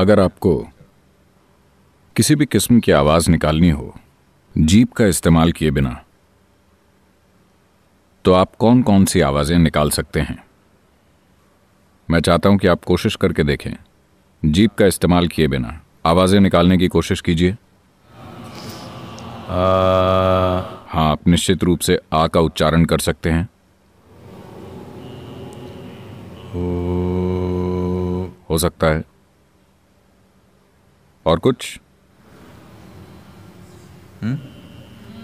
अगर आपको किसी भी किस्म की आवाज़ निकालनी हो जीप का इस्तेमाल किए बिना तो आप कौन कौन सी आवाज़ें निकाल सकते हैं मैं चाहता हूं कि आप कोशिश करके देखें जीप का इस्तेमाल किए बिना आवाज़ें निकालने की कोशिश कीजिए हाँ आप निश्चित रूप से आ का उच्चारण कर सकते हैं हो सकता है और कुछ हम्म?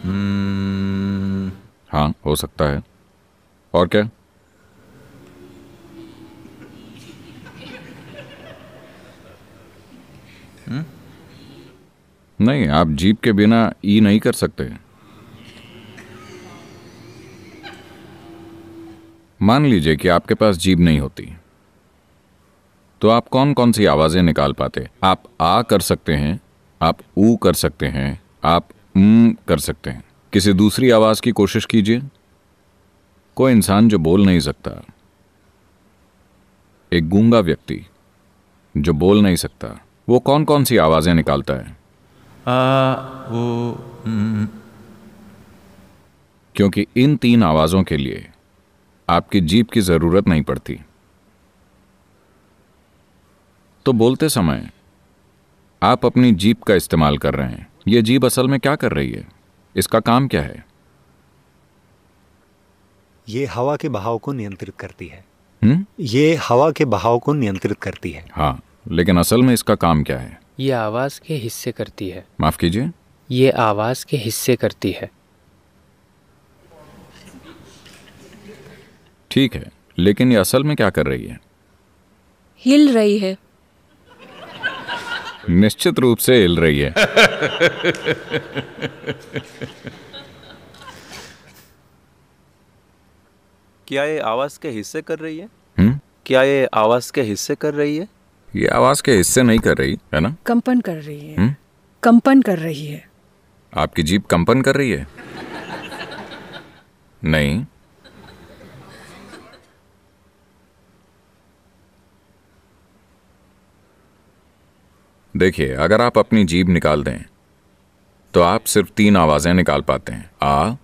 हम्म हाँ हो सकता है और क्या हुँ? हम्म? नहीं आप जीप के बिना ई नहीं कर सकते मान लीजिए कि आपके पास जीप नहीं होती तो आप कौन कौन सी आवाज़ें निकाल पाते आप आ कर सकते हैं आप ऊ कर सकते हैं आप म कर सकते हैं किसी दूसरी आवाज़ की कोशिश कीजिए कोई इंसान जो बोल नहीं सकता एक गूंगा व्यक्ति जो बोल नहीं सकता वो कौन कौन सी आवाज़ें निकालता है आ, वो, क्योंकि इन तीन आवाज़ों के लिए आपकी जीप की ज़रूरत नहीं पड़ती तो बोलते समय आप अपनी जीप का इस्तेमाल कर रहे हैं यह जीप असल में क्या कर रही है इसका काम क्या है ये हवा के बहाव को नियंत्रित करती है हुँ? ये हवा के बहाव को नियंत्रित करती है हाँ लेकिन असल में इसका काम क्या है ये आवाज के हिस्से करती है माफ कीजिए ये आवाज के हिस्से करती है ठीक है लेकिन ये असल में क्या कर रही है हिल रही है निश्चित रूप से हिल रही है क्या ये आवाज के हिस्से कर रही है हुँ? हम्म? क्या ये आवाज के हिस्से कर रही है ये आवाज के हिस्से नहीं कर रही है ना कंपन कर रही है हुँ? हम्म? कंपन कर रही है आपकी जीप कंपन कर रही है नहीं देखिए अगर आप अपनी जीभ निकाल दें तो आप सिर्फ तीन आवाज़ें निकाल पाते हैं आ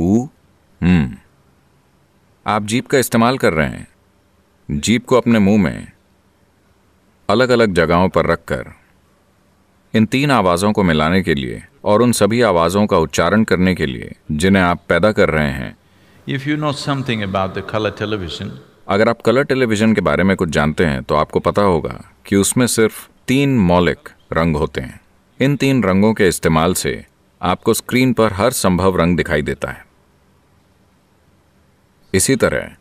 उ हम्म आप जीप का इस्तेमाल कर रहे हैं जीप को अपने मुंह में अलग अलग जगहों पर रखकर इन तीन आवाज़ों को मिलाने के लिए और उन सभी आवाज़ों का उच्चारण करने के लिए जिन्हें आप पैदा कर रहे हैं if you know something about the colour television अगर आप कलर टेलीविजन के बारे में कुछ जानते हैं तो आपको पता होगा कि उसमें सिर्फ तीन मौलिक रंग होते हैं इन तीन रंगों के इस्तेमाल से आपको स्क्रीन पर हर संभव रंग दिखाई देता है इसी तरह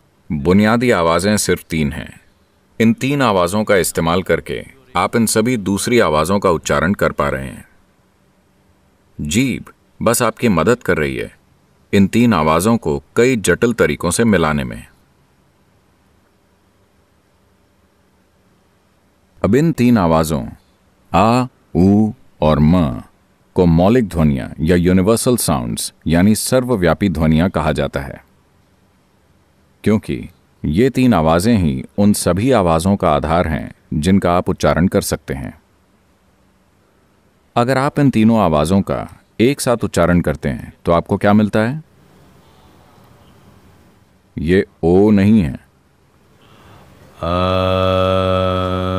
बुनियादी आवाज़ें सिर्फ तीन हैं इन तीन आवाज़ों का इस्तेमाल करके आप इन सभी दूसरी आवाज़ों का उच्चारण कर पा रहे हैं जीभ बस आपकी मदद कर रही है इन तीन आवाज़ों को कई जटिल तरीकों से मिलाने में अब इन तीन आवाजों आ ऊ और म को मौलिक ध्वनियां या यूनिवर्सल साउंड्स यानी सर्वव्यापी ध्वनियां कहा जाता है क्योंकि ये तीन आवाज़ें ही उन सभी आवाज़ों का आधार हैं जिनका आप उच्चारण कर सकते हैं अगर आप इन तीनों आवाज़ों का एक साथ उच्चारण करते हैं तो आपको क्या मिलता है ये ओ नहीं है आ...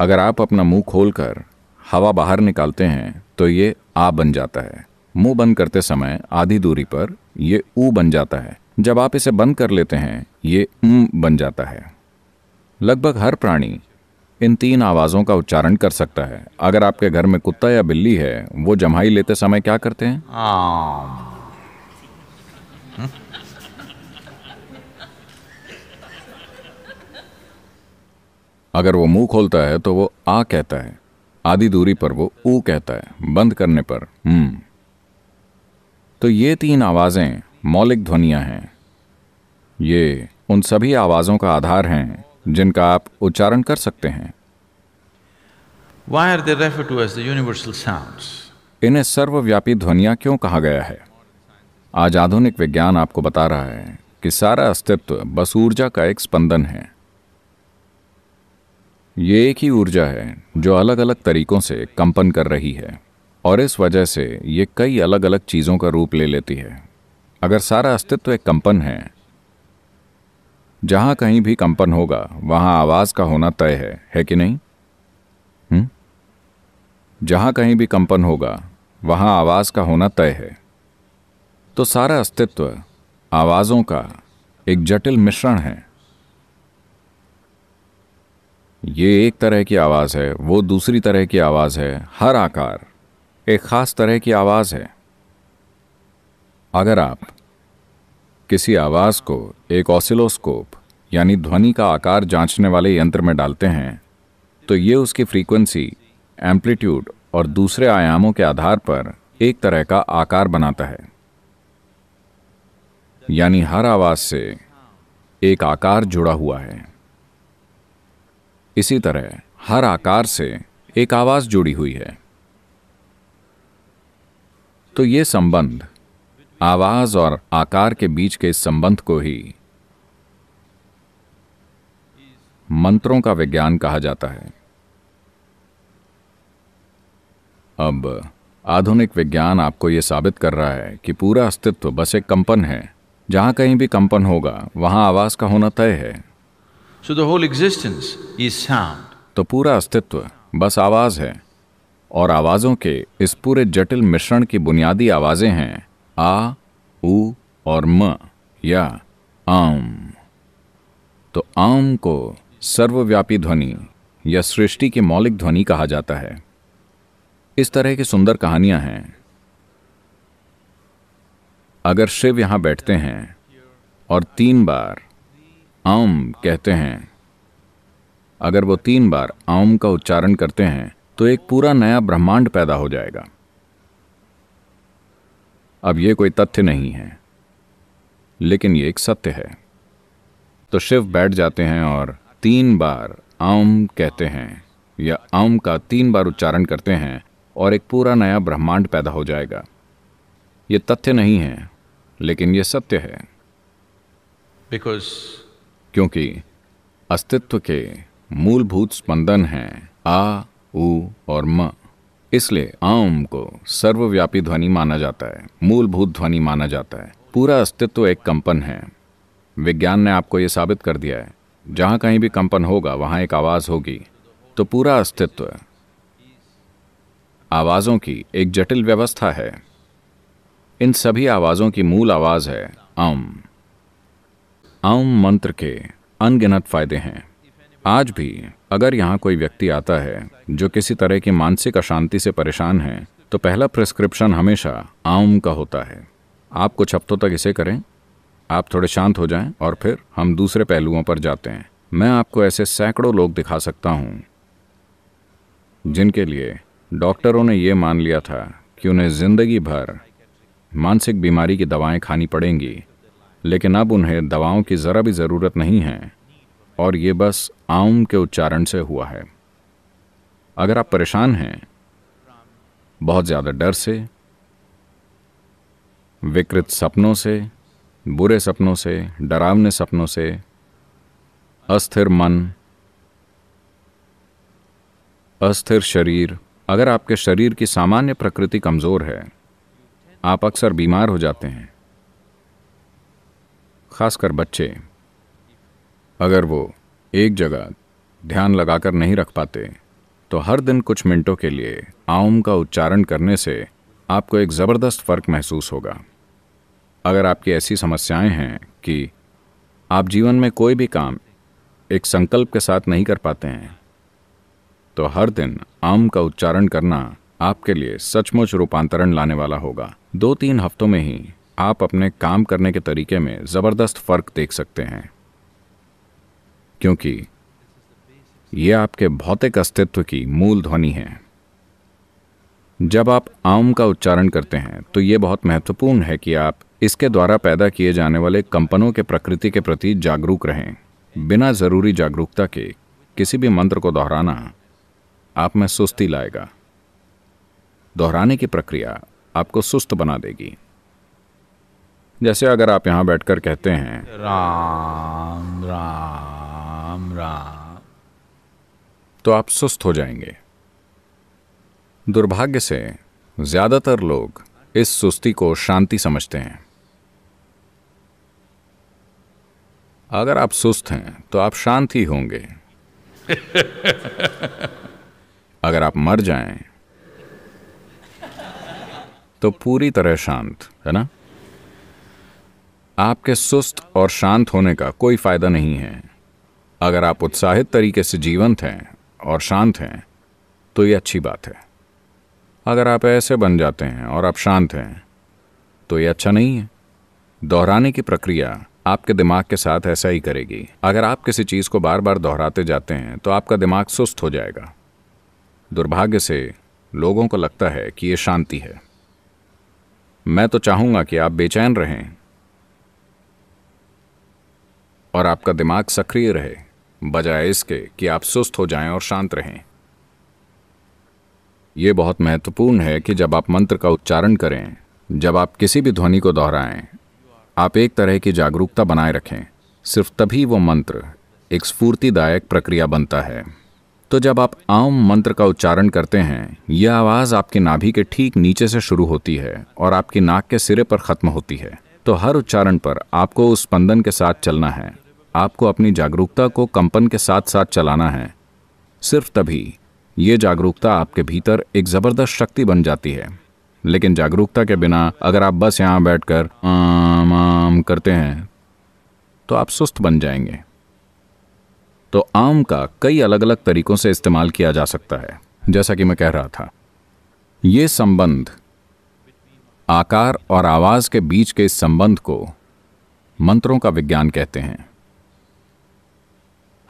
अगर आप अपना मुंह खोलकर हवा बाहर निकालते हैं तो ये आ बन जाता है मुंह बंद करते समय आधी दूरी पर ये ऊ बन जाता है जब आप इसे बंद कर लेते हैं ये उ बन जाता है लगभग हर प्राणी इन तीन आवाज़ों का उच्चारण कर सकता है अगर आपके घर में कुत्ता या बिल्ली है वो जम्हाई लेते समय क्या करते हैं अगर वो मुंह खोलता है तो वो आ कहता है आधी दूरी पर वो ऊ कहता है बंद करने पर हम्म तो ये तीन आवाज़ें मौलिक ध्वनिया हैं ये उन सभी आवाज़ों का आधार हैं जिनका आप उच्चारण कर सकते हैं यूनिवर्सल are इन्हें सर्वव्यापी ध्वनिया क्यों कहा गया है आज आधुनिक विज्ञान आपको बता रहा है कि सारा अस्तित्व बस ऊर्जा का एक स्पंदन है ये एक ही ऊर्जा है जो अलग अलग तरीकों से कंपन कर रही है और इस वजह से ये कई अलग अलग चीज़ों का रूप ले लेती है अगर सारा अस्तित्व एक कंपन है जहाँ कहीं भी कंपन होगा वहाँ आवाज़ का होना तय है है कि नहीं हुँ? हम्म? जहाँ कहीं भी कंपन होगा वहाँ आवाज़ का होना तय है तो सारा अस्तित्व आवाज़ों का एक जटिल मिश्रण है ये एक तरह की आवाज़ है वो दूसरी तरह की आवाज़ है हर आकार एक ख़ास तरह की आवाज़ है अगर आप किसी आवाज़ को एक ऑसिलोस्कोप यानी ध्वनि का आकार जांचने वाले यंत्र में डालते हैं तो ये उसकी फ्रीक्वेंसी एम्पलीट्यूड और दूसरे आयामों के आधार पर एक तरह का आकार बनाता है यानी हर आवाज़ से एक आकार जुड़ा हुआ है इसी तरह हर आकार से एक आवाज जुड़ी हुई है तो ये संबंध आवाज और आकार के बीच के संबंध को ही मंत्रों का विज्ञान कहा जाता है अब आधुनिक विज्ञान आपको यह साबित कर रहा है कि पूरा अस्तित्व बस एक कंपन है जहां कहीं भी कंपन होगा वहां आवाज का होना तय है So the whole existence is sound. तो पूरा अस्तित्व बस आवाज है और आवाजों के इस पूरे जटिल मिश्रण की बुनियादी आवाजें हैं आ ऊ और म या आम तो आम को सर्वव्यापी ध्वनि या सृष्टि की मौलिक ध्वनि कहा जाता है इस तरह की सुंदर कहानियां हैं अगर शिव यहां बैठते हैं और तीन बार आम कहते हैं अगर वो तीन बार आम का उच्चारण करते हैं तो एक पूरा नया ब्रह्मांड पैदा हो जाएगा अब ये कोई तथ्य नहीं है लेकिन ये एक सत्य है तो शिव बैठ जाते हैं और तीन बार आम कहते हैं या आम का तीन बार उच्चारण करते हैं और एक पूरा नया ब्रह्मांड पैदा हो जाएगा ये तथ्य नहीं है लेकिन यह सत्य है बिकॉज क्योंकि अस्तित्व के मूलभूत स्पंदन हैं आ उ और म इसलिए आम को सर्वव्यापी ध्वनि माना जाता है मूलभूत ध्वनि माना जाता है पूरा अस्तित्व एक कंपन है विज्ञान ने आपको ये साबित कर दिया है जहाँ कहीं भी कंपन होगा वहाँ एक आवाज़ होगी तो पूरा अस्तित्व आवाज़ों की एक जटिल व्यवस्था है इन सभी आवाज़ों की मूल आवाज़ है आम आम मंत्र के अनगिनत फायदे हैं आज भी अगर यहाँ कोई व्यक्ति आता है जो किसी तरह की मानसिक अशांति से परेशान है तो पहला प्रिस्क्रिप्शन हमेशा आम का होता है आप कुछ हफ्तों तक इसे करें आप थोड़े शांत हो जाएं और फिर हम दूसरे पहलुओं पर जाते हैं मैं आपको ऐसे सैकड़ों लोग दिखा सकता हूँ जिनके लिए डॉक्टरों ने ये मान लिया था कि उन्हें ज़िंदगी भर मानसिक बीमारी की दवाएं खानी पड़ेंगी लेकिन अब उन्हें दवाओं की ज़रा भी ज़रूरत नहीं है और ये बस आम के उच्चारण से हुआ है अगर आप परेशान हैं बहुत ज़्यादा डर से विकृत सपनों से बुरे सपनों से डरावने सपनों से अस्थिर मन अस्थिर शरीर अगर आपके शरीर की सामान्य प्रकृति कमज़ोर है आप अक्सर बीमार हो जाते हैं खासकर बच्चे अगर वो एक जगह ध्यान लगाकर नहीं रख पाते तो हर दिन कुछ मिनटों के लिए आउम का उच्चारण करने से आपको एक ज़बरदस्त फ़र्क महसूस होगा अगर आपकी ऐसी समस्याएं हैं कि आप जीवन में कोई भी काम एक संकल्प के साथ नहीं कर पाते हैं तो हर दिन आम का उच्चारण करना आपके लिए सचमुच रूपांतरण लाने वाला होगा दो तीन हफ्तों में ही आप अपने काम करने के तरीके में ज़बरदस्त फ़र्क देख सकते हैं क्योंकि ये आपके भौतिक अस्तित्व की मूल ध्वनि है जब आप आम का उच्चारण करते हैं तो ये बहुत महत्वपूर्ण है कि आप इसके द्वारा पैदा किए जाने वाले कंपनों के प्रकृति के प्रति जागरूक रहें बिना ज़रूरी जागरूकता के किसी भी मंत्र को दोहराना आप में सुस्ती लाएगा दोहराने की प्रक्रिया आपको सुस्त बना देगी जैसे अगर आप यहाँ बैठकर कहते हैं राम राम राम तो आप सुस्त हो जाएंगे दुर्भाग्य से ज्यादातर लोग इस सुस्ती को शांति समझते हैं अगर आप सुस्त हैं तो आप शांत ही होंगे अगर आप मर जाएं तो पूरी तरह शांत है ना आपके सुस्त और शांत होने का कोई फायदा नहीं है अगर आप उत्साहित तरीके से जीवंत हैं और शांत हैं तो ये अच्छी बात है अगर आप ऐसे बन जाते हैं और आप शांत हैं तो ये अच्छा नहीं है दोहराने की प्रक्रिया आपके दिमाग के साथ ऐसा ही करेगी अगर आप किसी चीज़ को बार बार दोहराते जाते हैं तो आपका दिमाग सुस्त हो जाएगा दुर्भाग्य से लोगों को लगता है कि यह शांति है मैं तो चाहूंगा कि आप बेचैन रहें और आपका दिमाग सक्रिय रहे बजाय इसके कि आप सुस्त हो जाएं और शांत रहें यह बहुत महत्वपूर्ण है कि जब आप मंत्र का उच्चारण करें जब आप किसी भी ध्वनि को दोहराएं आप एक तरह की जागरूकता बनाए रखें सिर्फ तभी वो मंत्र एक स्फूर्तिदायक प्रक्रिया बनता है तो जब आप आम मंत्र का उच्चारण करते हैं यह आवाज़ आपकी नाभि के ठीक नीचे से शुरू होती है और आपकी नाक के सिरे पर ख़त्म होती है तो हर उच्चारण पर आपको उस स्पंदन के साथ चलना है आपको अपनी जागरूकता को कंपन के साथ साथ चलाना है सिर्फ तभी ये जागरूकता आपके भीतर एक ज़बरदस्त शक्ति बन जाती है लेकिन जागरूकता के बिना अगर आप बस यहाँ बैठकर आम आम करते हैं तो आप सुस्त बन जाएंगे तो आम का कई अलग अलग तरीकों से इस्तेमाल किया जा सकता है जैसा कि मैं कह रहा था यह संबंध आकार और आवाज़ के बीच के इस संबंध को मंत्रों का विज्ञान कहते हैं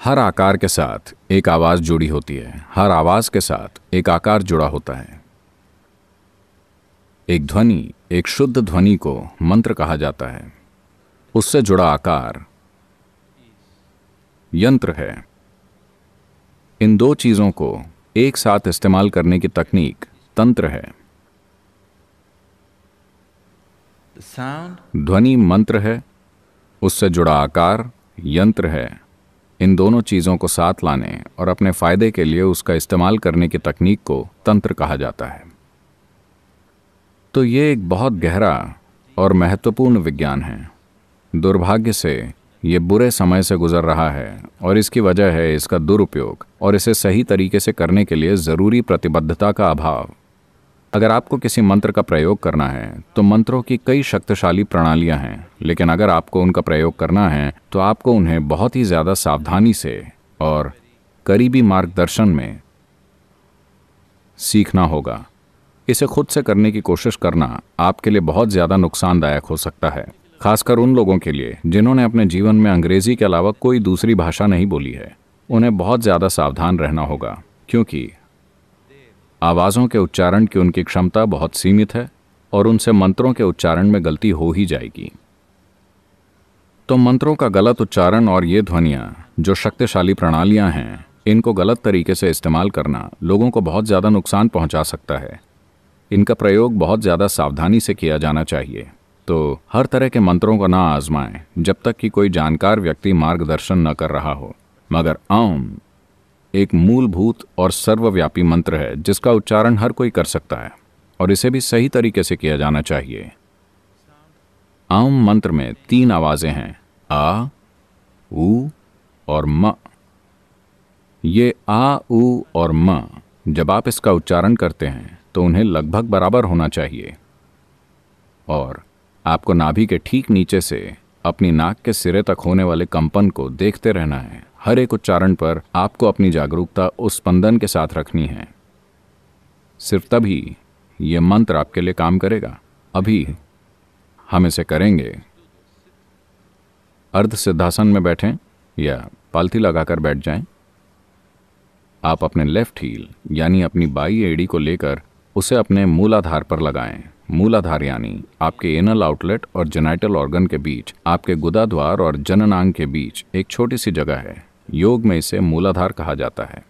हर आकार के साथ एक आवाज़ जुड़ी होती है हर आवाज़ के साथ एक आकार जुड़ा होता है एक ध्वनि एक शुद्ध ध्वनि को मंत्र कहा जाता है उससे जुड़ा आकार यंत्र है इन दो चीज़ों को एक साथ इस्तेमाल करने की तकनीक तंत्र है ध्वनि मंत्र है उससे जुड़ा आकार यंत्र है इन दोनों चीज़ों को साथ लाने और अपने फ़ायदे के लिए उसका इस्तेमाल करने की तकनीक को तंत्र कहा जाता है तो ये एक बहुत गहरा और महत्वपूर्ण विज्ञान है दुर्भाग्य से ये बुरे समय से गुजर रहा है और इसकी वजह है इसका दुरुपयोग और इसे सही तरीके से करने के लिए ज़रूरी प्रतिबद्धता का अभाव अगर आपको किसी मंत्र का प्रयोग करना है तो मंत्रों की कई शक्तिशाली प्रणालियां हैं लेकिन अगर आपको उनका प्रयोग करना है तो आपको उन्हें बहुत ही ज़्यादा सावधानी से और करीबी मार्गदर्शन में सीखना होगा इसे खुद से करने की कोशिश करना आपके लिए बहुत ज़्यादा नुकसानदायक हो सकता है खासकर उन लोगों के लिए जिन्होंने अपने जीवन में अंग्रेज़ी के अलावा कोई दूसरी भाषा नहीं बोली है उन्हें बहुत ज़्यादा सावधान रहना होगा क्योंकि आवाज़ों के उच्चारण की उनकी क्षमता बहुत सीमित है और उनसे मंत्रों के उच्चारण में गलती हो ही जाएगी तो मंत्रों का गलत उच्चारण और ये ध्वनियाँ जो शक्तिशाली प्रणालियाँ हैं इनको गलत तरीके से इस्तेमाल करना लोगों को बहुत ज़्यादा नुकसान पहुंचा सकता है इनका प्रयोग बहुत ज़्यादा सावधानी से किया जाना चाहिए तो हर तरह के मंत्रों को ना आजमाएं जब तक कि कोई जानकार व्यक्ति मार्गदर्शन न कर रहा हो मगर आम एक मूलभूत और सर्वव्यापी मंत्र है जिसका उच्चारण हर कोई कर सकता है और इसे भी सही तरीके से किया जाना चाहिए आम मंत्र में तीन आवाज़ें हैं आ ऊ और म ये आ ऊ और म जब आप इसका उच्चारण करते हैं तो उन्हें लगभग बराबर होना चाहिए और आपको नाभि के ठीक नीचे से अपनी नाक के सिरे तक होने वाले कंपन को देखते रहना है हर एक उच्चारण पर आपको अपनी जागरूकता उस स्पंदन के साथ रखनी है सिर्फ तभी यह मंत्र आपके लिए काम करेगा अभी हम इसे करेंगे अर्ध सिद्धासन में बैठें या पालथी लगाकर बैठ जाएं। आप अपने लेफ्ट हील यानी अपनी बाई एड़ी को लेकर उसे अपने मूलाधार पर लगाएं। मूलाधार यानी आपके एनल आउटलेट और जेनाइटल ऑर्गन के बीच आपके गुदा द्वार और जननांग के बीच एक छोटी सी जगह है योग में इसे मूलाधार कहा जाता है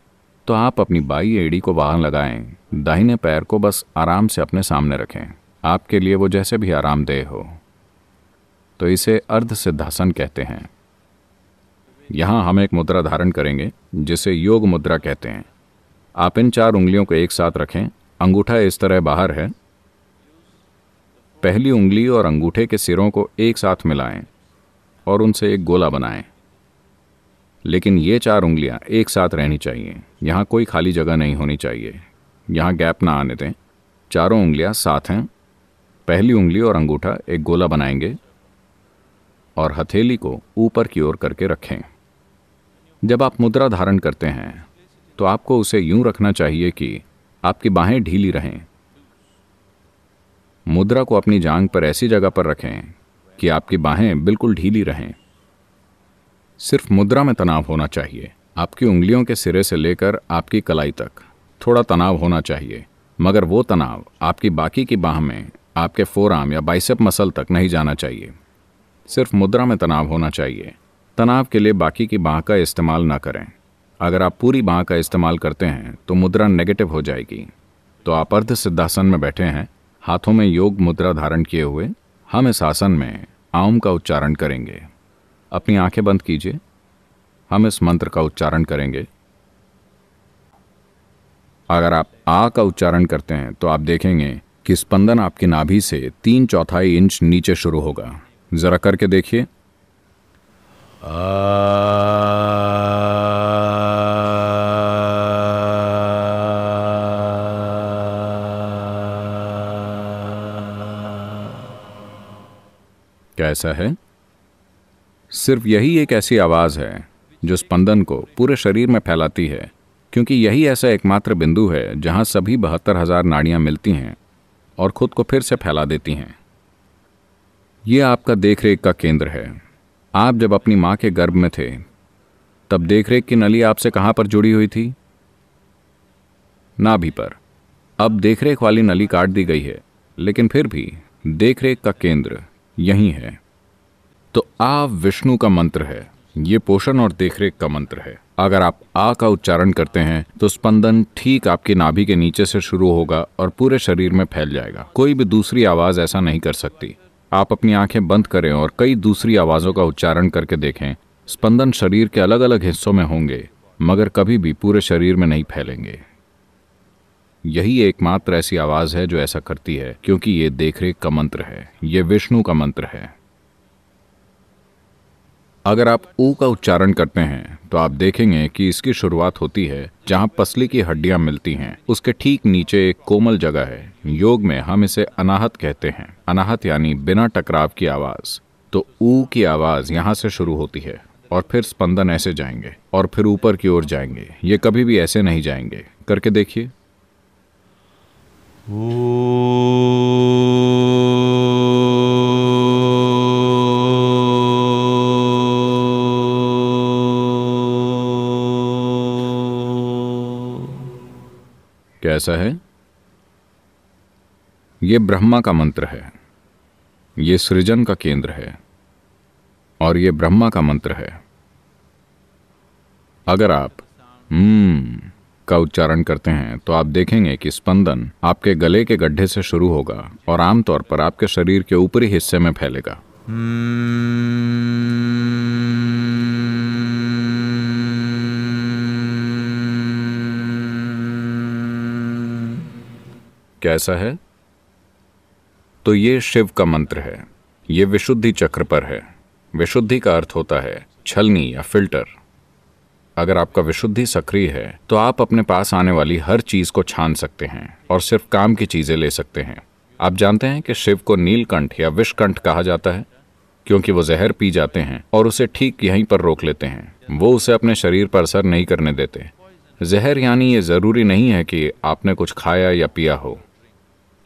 तो आप अपनी बाई एड़ी को बाहर लगाएं दाहिने पैर को बस आराम से अपने सामने रखें आपके लिए वो जैसे भी आरामदेह हो तो इसे अर्ध सिद्धासन कहते हैं यहाँ हम एक मुद्रा धारण करेंगे जिसे योग मुद्रा कहते हैं आप इन चार उंगलियों को एक साथ रखें अंगूठा इस तरह बाहर है पहली उंगली और अंगूठे के सिरों को एक साथ मिलाएं और उनसे एक गोला बनाएं। लेकिन ये चार उंगलियां एक साथ रहनी चाहिए यहाँ कोई खाली जगह नहीं होनी चाहिए यहाँ गैप ना आने दें चारों उंगलियां साथ हैं पहली उंगली और अंगूठा एक गोला बनाएंगे और हथेली को ऊपर की ओर करके रखें जब आप मुद्रा धारण करते हैं तो आपको उसे यूं रखना चाहिए कि आपकी बाहें ढीली रहें मुद्रा को अपनी जांग पर ऐसी जगह पर रखें कि आपकी बाहें बिल्कुल ढीली रहें सिर्फ मुद्रा में तनाव होना चाहिए आपकी उंगलियों के सिरे से लेकर आपकी कलाई तक थोड़ा तनाव होना चाहिए मगर वो तनाव आपकी बाकी की बाह में आपके आर्म या बाइसेप मसल तक नहीं जाना चाहिए सिर्फ मुद्रा में तनाव होना चाहिए तनाव के लिए बाकी की बाह का इस्तेमाल ना करें अगर आप पूरी बाह का इस्तेमाल करते हैं तो मुद्रा नेगेटिव हो जाएगी तो आप अर्ध सिद्धासन में बैठे हैं हाथों में योग मुद्रा धारण किए हुए हम इस आसन में आम का उच्चारण करेंगे अपनी आंखें बंद कीजिए हम इस मंत्र का उच्चारण करेंगे अगर आप आ का उच्चारण करते हैं तो आप देखेंगे कि स्पंदन आपकी नाभि से तीन चौथाई इंच नीचे शुरू होगा ज़रा करके देखिए आ... क्या ऐसा है सिर्फ यही एक ऐसी आवाज़ है जो स्पंदन को पूरे शरीर में फैलाती है क्योंकि यही ऐसा एकमात्र बिंदु है जहां सभी बहत्तर हज़ार नाड़ियां मिलती हैं और खुद को फिर से फैला देती हैं ये आपका देखरेख का केंद्र है आप जब अपनी माँ के गर्भ में थे तब देखरेख की नली आपसे कहाँ पर जुड़ी हुई थी नाभि पर अब देखरेख वाली नली काट दी गई है लेकिन फिर भी देखरेख का केंद्र यहीं है तो आ विष्णु का मंत्र है ये पोषण और देखरेख का मंत्र है अगर आप आ का उच्चारण करते हैं तो स्पंदन ठीक आपके नाभि के नीचे से शुरू होगा और पूरे शरीर में फैल जाएगा कोई भी दूसरी आवाज ऐसा नहीं कर सकती आप अपनी आंखें बंद करें और कई दूसरी आवाजों का उच्चारण करके देखें स्पंदन शरीर के अलग अलग हिस्सों में होंगे मगर कभी भी पूरे शरीर में नहीं फैलेंगे यही एकमात्र ऐसी आवाज़ है जो ऐसा करती है क्योंकि ये देखरेख का मंत्र है ये विष्णु का मंत्र है अगर आप ऊ का उच्चारण करते हैं तो आप देखेंगे कि इसकी शुरुआत होती है जहां पसली की हड्डियां मिलती हैं उसके ठीक नीचे एक कोमल जगह है योग में हम इसे अनाहत कहते हैं अनाहत यानी बिना टकराव की आवाज़ तो ऊ की आवाज़ यहाँ से शुरू होती है और फिर स्पंदन ऐसे जाएंगे और फिर ऊपर की ओर जाएंगे ये कभी भी ऐसे नहीं जाएंगे करके देखिए कैसा है ये ब्रह्मा का मंत्र है ये सृजन का केंद्र है और ये ब्रह्मा का मंत्र है अगर आप हम्म का उच्चारण करते हैं तो आप देखेंगे कि स्पंदन आपके गले के गड्ढे से शुरू होगा और आमतौर पर आपके शरीर के ऊपरी हिस्से में फैलेगा कैसा है तो ये शिव का मंत्र है ये विशुद्धि चक्र पर है विशुद्धि का अर्थ होता है छलनी या फिल्टर अगर आपका विशुद्धि सक्रिय है तो आप अपने पास आने वाली हर चीज को छान सकते हैं और सिर्फ काम की चीजें ले सकते हैं आप जानते हैं कि शिव को नीलकंठ या विषकंठ कहा जाता है क्योंकि वो जहर पी जाते हैं और उसे ठीक यहीं पर रोक लेते हैं वो उसे अपने शरीर पर असर नहीं करने देते जहर यानी ये ज़रूरी नहीं है कि आपने कुछ खाया या पिया हो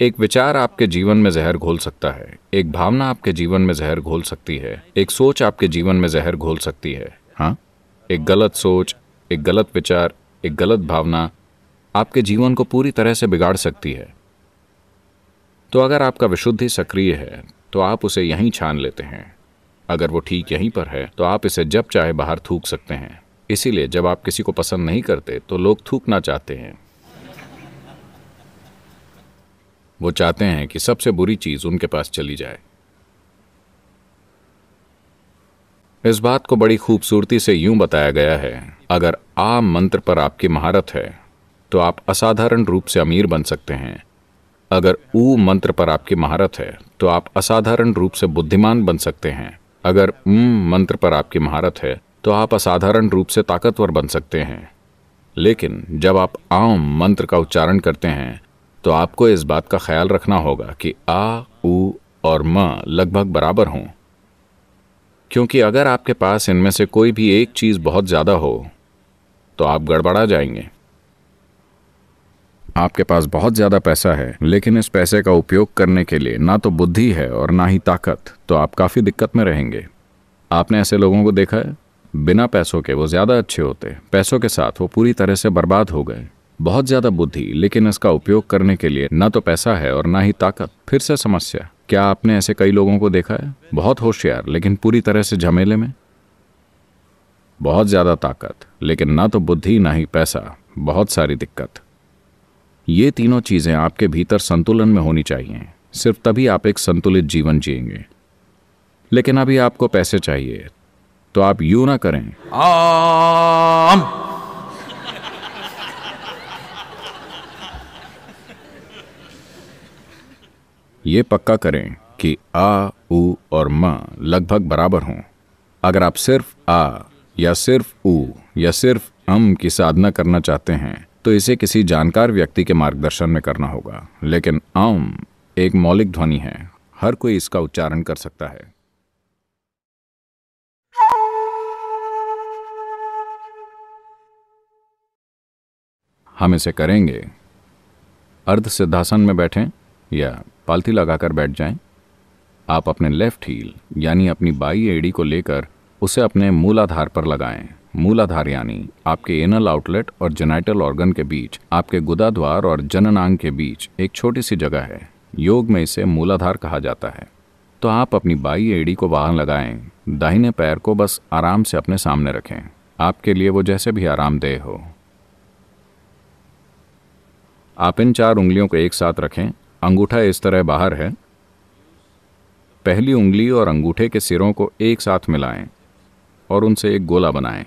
एक विचार आपके जीवन में जहर घोल सकता है एक भावना आपके जीवन में जहर घोल सकती है एक सोच आपके जीवन में जहर घोल सकती है एक गलत सोच एक गलत विचार एक गलत भावना आपके जीवन को पूरी तरह से बिगाड़ सकती है तो अगर आपका विशुद्धि सक्रिय है तो आप उसे यहीं छान लेते हैं अगर वो ठीक यहीं पर है तो आप इसे जब चाहे बाहर थूक सकते हैं इसीलिए जब आप किसी को पसंद नहीं करते तो लोग थूकना चाहते हैं वो चाहते हैं कि सबसे बुरी चीज़ उनके पास चली जाए इस बात को बड़ी खूबसूरती से यूं बताया गया है अगर आ मंत्र पर आपकी महारत है तो आप असाधारण रूप से अमीर बन सकते हैं अगर ऊ मंत्र पर आपकी महारत है तो आप असाधारण रूप से बुद्धिमान बन सकते हैं अगर उम मंत्र पर आपकी महारत है तो आप असाधारण रूप से ताकतवर बन सकते हैं लेकिन जब आप आम मंत्र का उच्चारण करते हैं तो आपको इस बात का ख्याल रखना होगा कि आ ऊ और म लगभग बराबर हों क्योंकि अगर आपके पास इनमें से कोई भी एक चीज़ बहुत ज़्यादा हो तो आप गड़बड़ा जाएंगे आपके पास बहुत ज़्यादा पैसा है लेकिन इस पैसे का उपयोग करने के लिए ना तो बुद्धि है और ना ही ताकत तो आप काफ़ी दिक्कत में रहेंगे आपने ऐसे लोगों को देखा है बिना पैसों के वो ज़्यादा अच्छे होते पैसों के साथ वो पूरी तरह से बर्बाद हो गए बहुत ज़्यादा बुद्धि लेकिन इसका उपयोग करने के लिए ना तो पैसा है और ना ही ताकत फिर से समस्या क्या आपने ऐसे कई लोगों को देखा है बहुत होशियार लेकिन पूरी तरह से झमेले में बहुत ज़्यादा ताकत लेकिन ना तो बुद्धि ना ही पैसा बहुत सारी दिक्कत ये तीनों चीज़ें आपके भीतर संतुलन में होनी चाहिए सिर्फ तभी आप एक संतुलित जीवन जिएंगे लेकिन अभी आपको पैसे चाहिए तो आप यू ना करें आम। ये पक्का करें कि आ उ और म लगभग बराबर हों अगर आप सिर्फ आ या सिर्फ उ या सिर्फ अम की साधना करना चाहते हैं तो इसे किसी जानकार व्यक्ति के मार्गदर्शन में करना होगा लेकिन अम एक मौलिक ध्वनि है हर कोई इसका उच्चारण कर सकता है हम इसे करेंगे अर्ध सिद्धासन में बैठें या पालथी लगाकर बैठ जाएं। आप अपने लेफ्ट हील यानी अपनी बाई एड़ी को लेकर उसे अपने मूलाधार पर लगाएं। मूलाधार यानी आपके एनल आउटलेट और जेनाइटल ऑर्गन के बीच आपके गुदा द्वार और जननांग के बीच एक छोटी सी जगह है योग में इसे मूलाधार कहा जाता है तो आप अपनी बाई एड़ी को वाहन लगाएं दाहिने पैर को बस आराम से अपने सामने रखें आपके लिए वो जैसे भी आरामदेह हो आप इन चार उंगलियों को एक साथ रखें अंगूठा इस तरह बाहर है पहली उंगली और अंगूठे के सिरों को एक साथ मिलाएं और उनसे एक गोला बनाएं।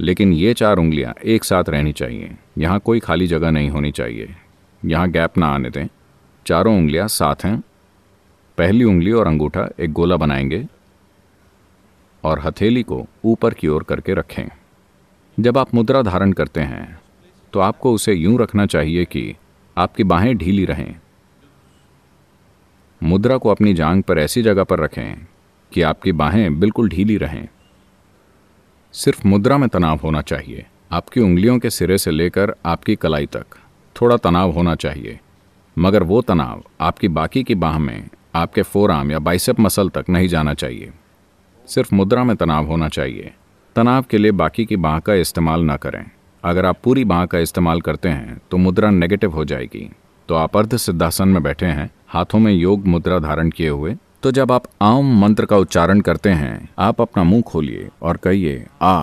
लेकिन ये चार उंगलियां एक साथ रहनी चाहिए यहाँ कोई खाली जगह नहीं होनी चाहिए यहाँ गैप ना आने दें चारों उंगलियां साथ हैं पहली उंगली और अंगूठा एक गोला बनाएंगे और हथेली को ऊपर की ओर करके रखें जब आप मुद्रा धारण करते हैं तो आपको उसे यूं रखना चाहिए कि आपकी बाहें ढीली रहें मुद्रा को अपनी जांग पर ऐसी जगह पर रखें कि आपकी बाहें बिल्कुल ढीली रहें सिर्फ मुद्रा में तनाव होना चाहिए आपकी उंगलियों के सिरे से लेकर आपकी कलाई तक थोड़ा तनाव होना चाहिए मगर वो तनाव आपकी बाकी की बाह में आपके आर्म या बाइसेप मसल तक नहीं जाना चाहिए सिर्फ मुद्रा में तनाव होना चाहिए तनाव के लिए बाकी की बाह का इस्तेमाल न करें अगर आप पूरी बाह का इस्तेमाल करते हैं तो मुद्रा नेगेटिव हो जाएगी तो आप अर्ध सिद्धासन में बैठे हैं हाथों में योग मुद्रा धारण किए हुए तो जब आप आम मंत्र का उच्चारण करते हैं आप अपना मुंह खोलिए और कहिए आ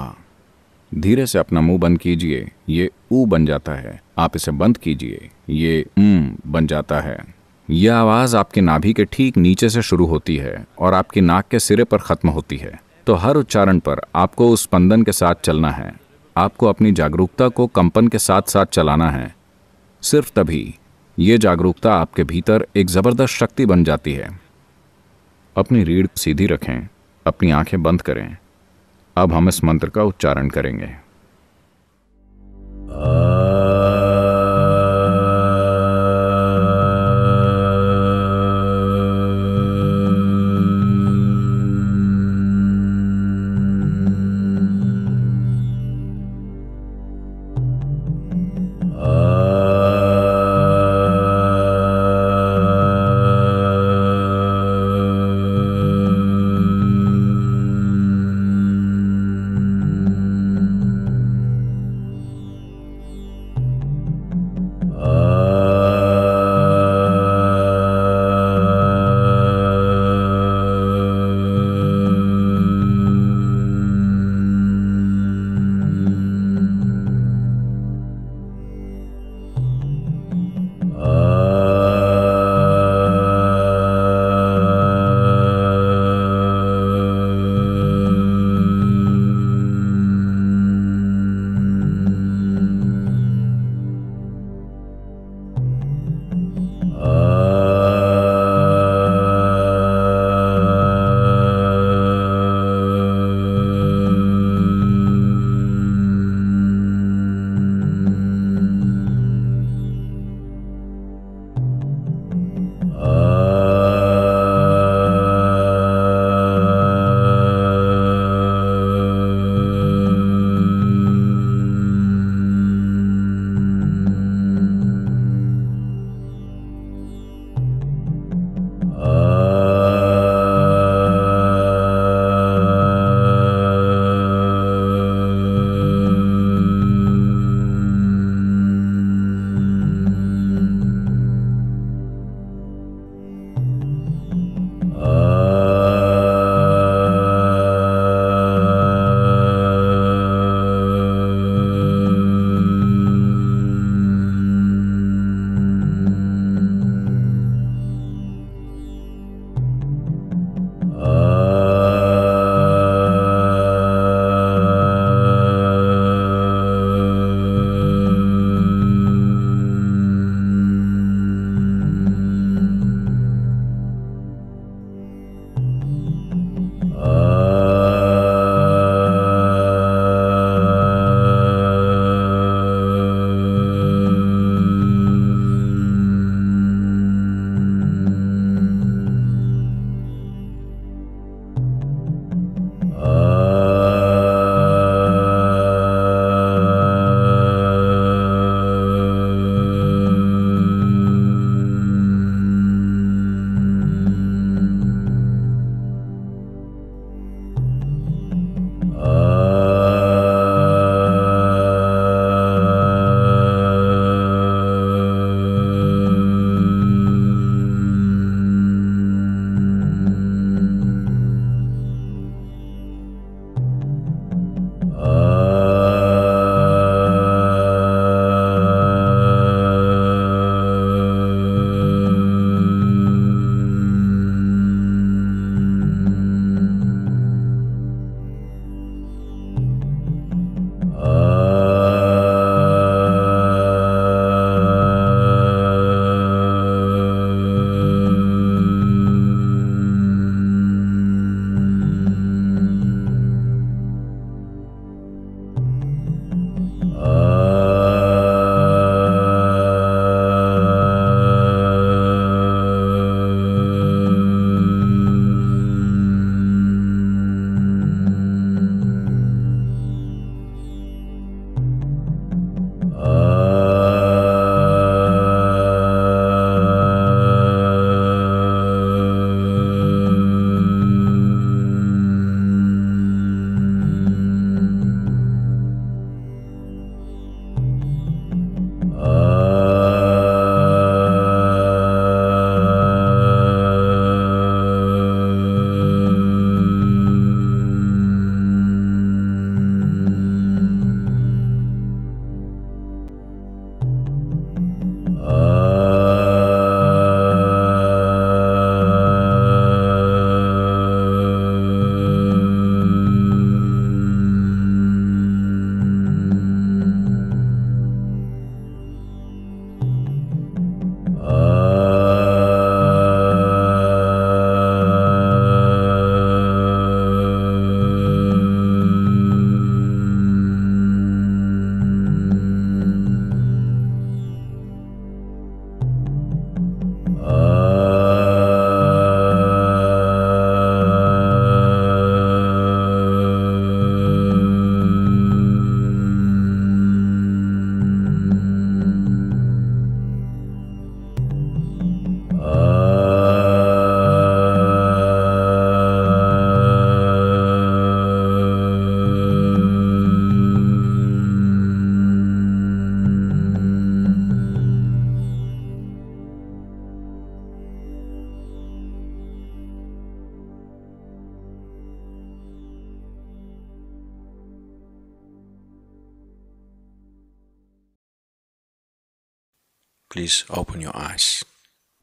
धीरे से अपना मुंह बंद कीजिए ये ऊ बन जाता है आप इसे बंद कीजिए ये उम बन जाता है यह आवाज़ आपके नाभि के ठीक नीचे से शुरू होती है और आपकी नाक के सिरे पर ख़त्म होती है तो हर उच्चारण पर आपको उस स्पंदन के साथ चलना है आपको अपनी जागरूकता को कंपन के साथ साथ चलाना है सिर्फ तभी ये जागरूकता आपके भीतर एक ज़बरदस्त शक्ति बन जाती है अपनी रीढ़ सीधी रखें अपनी आंखें बंद करें अब हम इस मंत्र का उच्चारण करेंगे आ... Uh,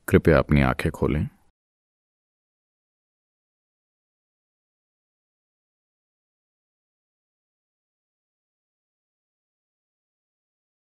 कृपया अपनी आंखें खोलें